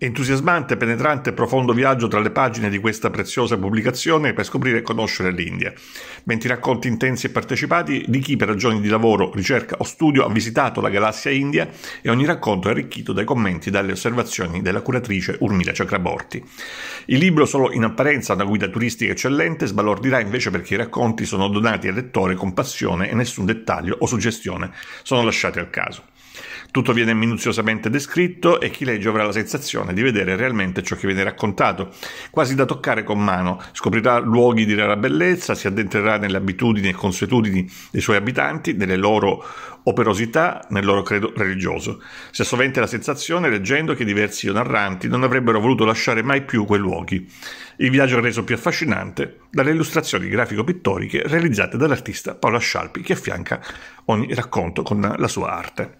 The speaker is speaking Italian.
Entusiasmante, penetrante e profondo viaggio tra le pagine di questa preziosa pubblicazione per scoprire e conoscere l'India. 20 racconti intensi e partecipati di chi per ragioni di lavoro, ricerca o studio ha visitato la galassia India e ogni racconto è arricchito dai commenti e dalle osservazioni della curatrice Urmila Chakraborty. Il libro, solo in apparenza una guida turistica eccellente, sbalordirà invece perché i racconti sono donati al lettore con passione e nessun dettaglio o suggestione sono lasciati al caso. Tutto viene minuziosamente descritto e chi legge avrà la sensazione di vedere realmente ciò che viene raccontato, quasi da toccare con mano, scoprirà luoghi di rara bellezza, si addentrerà nelle abitudini e consuetudini dei suoi abitanti, nelle loro operosità, nel loro credo religioso. Si ha sovente la sensazione, leggendo, che diversi narranti non avrebbero voluto lasciare mai più quei luoghi. Il viaggio è reso più affascinante dalle illustrazioni grafico-pittoriche realizzate dall'artista Paola Scialpi, che affianca ogni racconto con la sua arte.